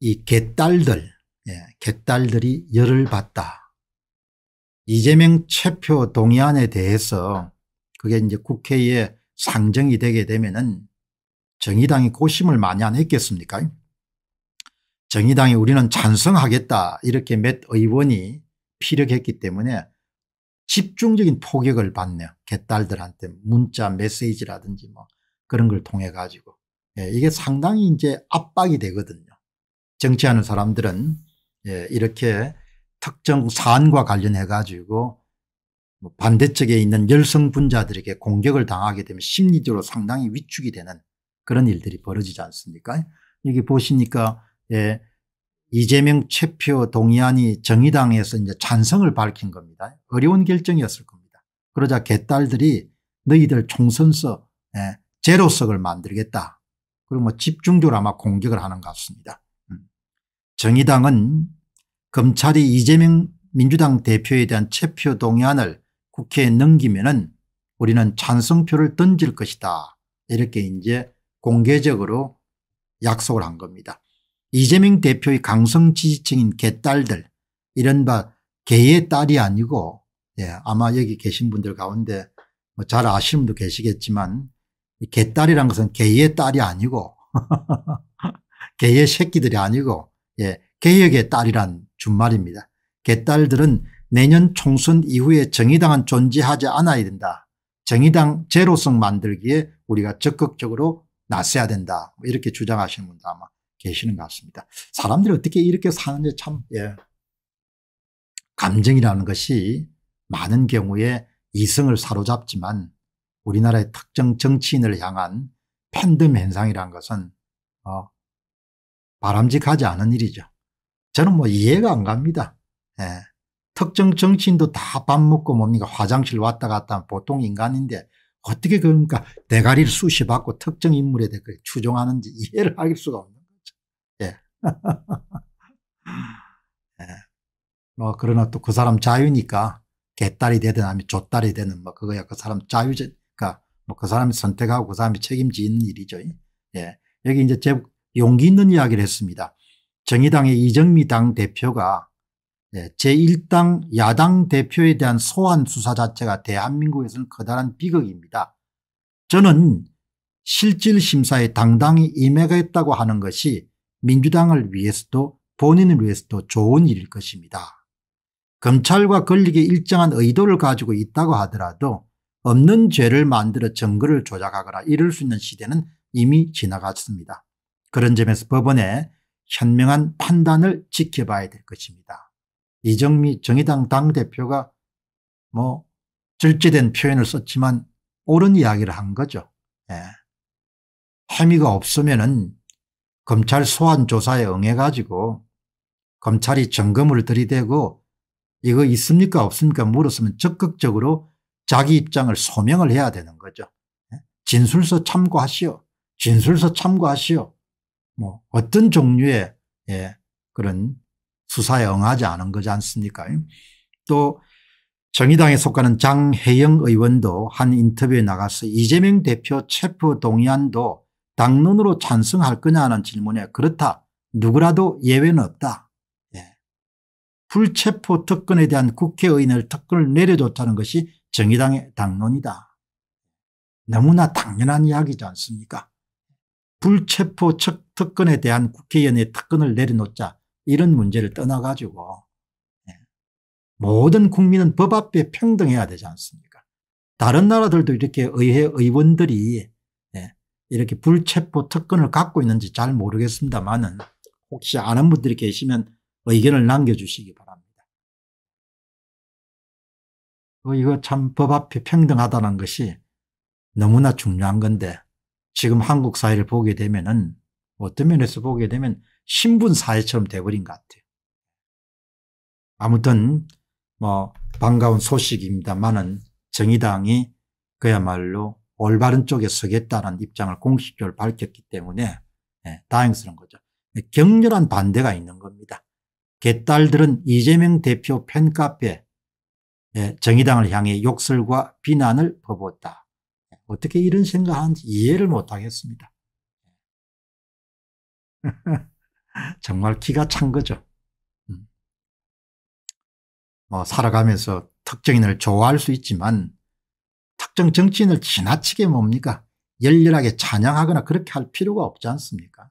이 개딸들, 예, 개딸들이 열을 받다. 이재명 체표 동의안에 대해서 그게 이제 국회에 상정이 되게 되면은 정의당이 고심을 많이 안 했겠습니까? 정의당이 우리는 찬성하겠다 이렇게 몇 의원이 피력했기 때문에 집중적인 포격을 받네요. 개딸들한테 문자 메시지라든지 뭐 그런 걸 통해 가지고 예, 이게 상당히 이제 압박이 되거든요. 정치하는 사람들은 예, 이렇게 특정 사안과 관련해 가지고 뭐 반대쪽에 있는 열성 분자들에게 공격을 당하게 되면 심리적으로 상당히 위축이 되는 그런 일들이 벌어지지 않습니까? 여기 보시니까 예, 이재명 최표 동의안이 정의당에서 이제 찬성을 밝힌 겁니다. 어려운 결정이었을 겁니다. 그러자 개딸들이 너희들 총선서 예, 제로석을 만들겠다. 그리고 뭐 집중적으로 아마 공격을 하는 것 같습니다. 정의당은 검찰이 이재명 민주당 대표에 대한 체표 동의안을 국회에 넘기면 은 우리는 찬성표를 던질 것이다 이렇게 이제 공개적으로 약속을 한 겁니다. 이재명 대표의 강성 지지층인 개딸들 이른바 개의 딸이 아니고 예, 아마 여기 계신 분들 가운데 뭐잘 아시는 분도 계시겠지만 개딸이란 것은 개의 딸이 아니고 개의 새끼들이 아니고 예, 개혁의 딸이란 준말입니다. 개딸들은 내년 총선 이후에 정의당은 존재하지 않아야 된다. 정의당 제로성 만들기에 우리가 적극적으로 나서야 된다. 뭐 이렇게 주장하시는 분도 아마 계시는 것 같습니다. 사람들이 어떻게 이렇게 사는지 참 예. 감정이라는 것이 많은 경우에 이성을 사로잡지만 우리나라의 특정 정치인을 향한 팬덤 현상이라는 것은 어, 바람직하지 않은 일이죠. 저는 뭐 이해가 안 갑니다. 예. 특정 정치인도 다 밥 먹고 뭡니까 화장실 왔다 갔다 하면 보통 인간인데 어떻게 그러니까 대가리를 쑤시 받고 특정 인물에 대해 추종하는지 이해를 할 수가 없는 거죠. 예. 예. 뭐 그러나 또 그 사람 자유니까 개딸이 되든 아니면 조딸이 되든 뭐 그거야 그 사람 자유니까 그러니까 뭐 그 사람이 선택하고 그 사람이 책임지는 일이죠. 예. 여기 이제 제, 용기 있는 이야기를 했습니다. 정의당의 이정미 당 대표가 예, 제1당 야당 대표에 대한 소환 수사 자체가 대한민국에서는 커다란 비극입니다. 저는 실질 심사에 당당히 임해가있다고 하는 것이 민주당을 위해서도 본인을 위해서도 좋은 일일 것입니다. 검찰과 권력의 일정한 의도를 가지고 있다고 하더라도 없는 죄를 만들어 증거를 조작하거나 이럴 수 있는 시대는 이미 지나갔습니다. 그런 점에서 법원의 현명한 판단을 지켜봐야 될 것입니다. 이정미 정의당 당대표가 뭐 절제된 표현을 썼지만 옳은 이야기를 한 거죠. 예. 혐의가 없으면은 검찰 소환 조사에 응해가지고 검찰이 점검을 들이대고 이거 있습니까 없습니까 물었으면 적극적으로 자기 입장을 소명을 해야 되는 거죠. 예. 진술서 참고하시오. 진술서 참고하시오. 뭐 어떤 종류의 예, 그런 수사에 응하지 않은 거지 않습니까 또 정의당에 속하는 장혜영 의원도 한 인터뷰에 나가서 이재명 대표 체포 동의안도 당론으로 찬성할 거냐는 질문에 그렇다 누구라도 예외는 없다 예. 불체포 특권에 대한 국회의원을 특권을 내려줬다는 것이 정의당의 당론이다 너무나 당연한 이야기지 않습니까 불체포 특권에 대한 국회의원의 특권을 내려놓자 이런 문제를 떠나가지고 예. 모든 국민은 법 앞에 평등해야 되지 않습니까 다른 나라들도 이렇게 의회 의원들이 예, 이렇게 불체포 특권을 갖고 있는지 잘 모르겠습니다만은 혹시 아는 분들이 계시면 의견을 남겨주시기 바랍니다. 어, 이거 참 법 앞에 평등하다는 것이 너무나 중요한 건데 지금 한국 사회를 보게 되면은 어떤 면에서 보게 되면 신분 사회처럼 돼버린 것 같아요. 아무튼 뭐 반가운 소식입니다만은 정의당이 그야말로 올바른 쪽에 서겠다는 입장을 공식적으로 밝혔기 때문에 네, 다행스러운 거죠. 예, 격렬한 반대가 있는 겁니다. 개딸들은 이재명 대표 팬카페 예, 정의당을 향해 욕설과 비난을 퍼부었다. 어떻게 이런 생각하는지 이해를 못 하겠습니다. 정말 기가 찬 거죠. 음. 뭐 살아가면서 특정인을 좋아할 수 있지만 특정 정치인을 지나치게 뭡니까 열렬하게 찬양하거나 그렇게 할 필요가 없지 않습니까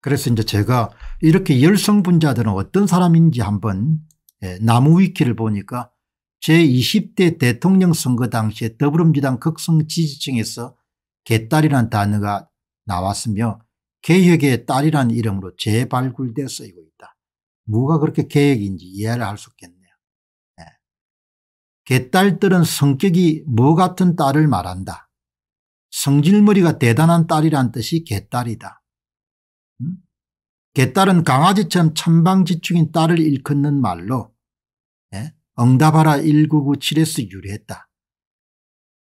그래서 이제 제가 이렇게 열성분자들은 어떤 사람인지 한번 예, 나무위키를 보니까 제20대 대통령 선거 당시에 더불어민주당 극성 지지층에서 개딸이란 단어가 나왔으며 개혁의 딸이란 이름으로 재발굴돼 쓰이고 있다. 뭐가 그렇게 개혁인지 이해를 할수 있겠네요. 네. 개딸들은 성격이 뭐 같은 딸을 말한다. 성질머리가 대단한 딸이란 뜻이 개딸이다. 음? 개딸은 강아지처럼 천방지축인 딸을 일컫는 말로 응답하라 1997에서 유래했다.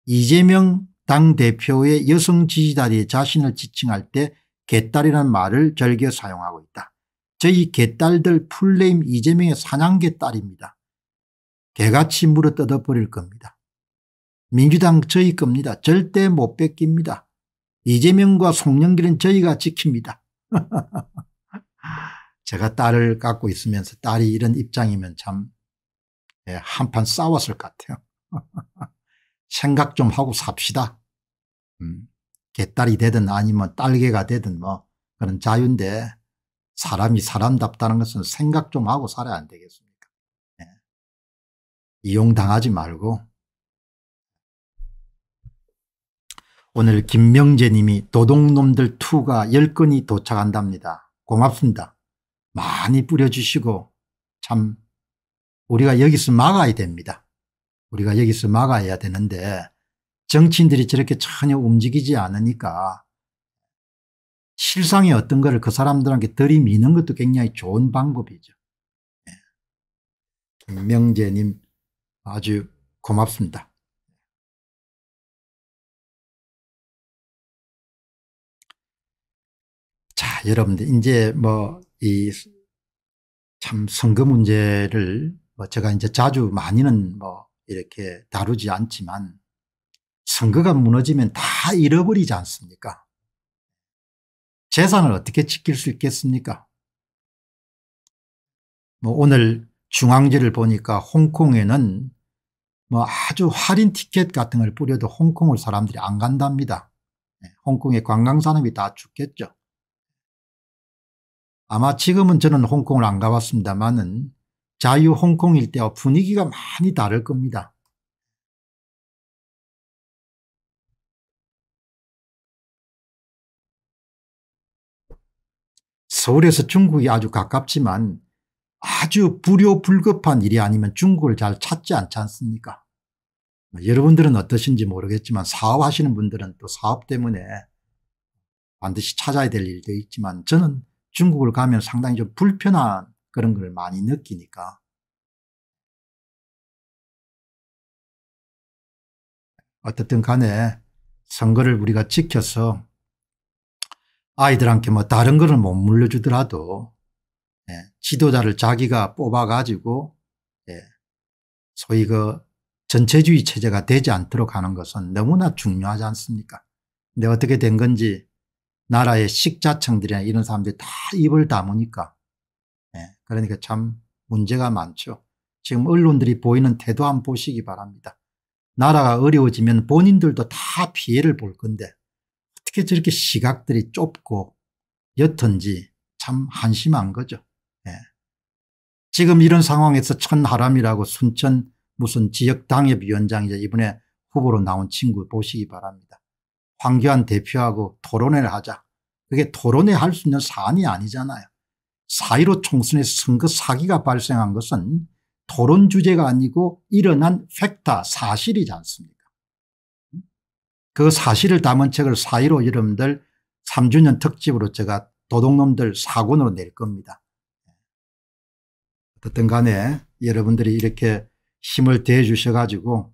이재명 당대표의 여성 지지자들이 자신을 지칭할 때 개딸이라는 말을 즐겨 사용하고 있다. 저희 개딸들 풀네임 이재명의 사냥개 딸입니다. 개같이 물어 뜯어버릴 겁니다. 민주당 저희 겁니다. 절대 못 뺏깁니다. 이재명과 송영길은 저희가 지킵니다. 제가 딸을 갖고 있으면서 딸이 이런 입장이면 참 예, 한판 싸웠을 것 같아요. 생각 좀 하고 삽시다. 음, 개딸이 되든 아니면 딸개가 되든 뭐 그런 자유인데 사람이 사람답다는 것은 생각 좀 하고 살아야 안 되겠습니까? 예. 이용당하지 말고 오늘 김명재 님이 도둑놈들 2가 10건이 도착한답니다. 고맙습니다. 많이 뿌려주시고 참 우리가 여기서 막아야 됩니다. 우리가 여기서 막아야 되는데 정치인들이 저렇게 전혀 움직이지 않으니까 실상이 어떤 거를 그 사람들한테 들이미는 것도 굉장히 좋은 방법이죠. 예. 김명재님 아주 고맙습니다. 자, 여러분들 이제 뭐 이 참 선거 문제를 뭐 제가 이제 자주 많이는 뭐 이렇게 다루지 않지만 선거가 무너지면 다 잃어버리지 않습니까? 재산을 어떻게 지킬 수 있겠습니까? 뭐 오늘 중앙지를 보니까 홍콩에는 뭐 아주 할인 티켓 같은 걸 뿌려도 홍콩을 사람들이 안 간답니다. 네, 홍콩의 관광 산업이 다 죽겠죠. 아마 지금은 저는 홍콩을 안 가봤습니다만은 자유 홍콩 일대와 분위기가 많이 다를 겁니다. 서울에서 중국이 아주 가깝지만 아주 불효불급한 일이 아니면 중국을 잘 찾지 않지 않습니까 뭐 여러분들은 어떠신지 모르겠지만 사업하시는 분들은 또 사업 때문에 반드시 찾아야 될 일도 있지만 저는 중국을 가면 상당히 좀 불편한 그런 걸 많이 느끼니까. 어떻든 간에 선거를 우리가 지켜서 아이들한테 뭐 다른 거를못 물려주더라도 예, 지도자를 자기가 뽑아가지고 예, 소위 그 전체주의 체제가 되지 않도록 하는 것은 너무나 중요하지 않습니까 근데 어떻게 된 건지 나라의 식자청들이나 이런 사람들이 다 입을 다무니까 예, 그러니까 참 문제가 많죠. 지금 언론들이 보이는 태도 한번 보시기 바랍니다. 나라가 어려워지면 본인들도 다 피해를 볼 건데 어떻게 저렇게 시각들이 좁고 옅은지 참 한심한 거죠. 예. 지금 이런 상황에서 천하람이라고 순천 무슨 지역당협위원장이자 이번에 후보로 나온 친구 보시기 바랍니다. 황교안 대표하고 토론회를 하자. 그게 토론회 할 수 있는 사안이 아니잖아요. 4.15총선에 선거 사기가 발생한 것은 토론 주제가 아니고 일어난 팩타 사실이지 않습니까 그 사실을 담은 책을 4.15 여러분들 3주년 특집으로 제가 도둑놈들 사권으로낼 겁니다. 어쨌든 간에 여러분들이 이렇게 힘을 대주셔 해 가지고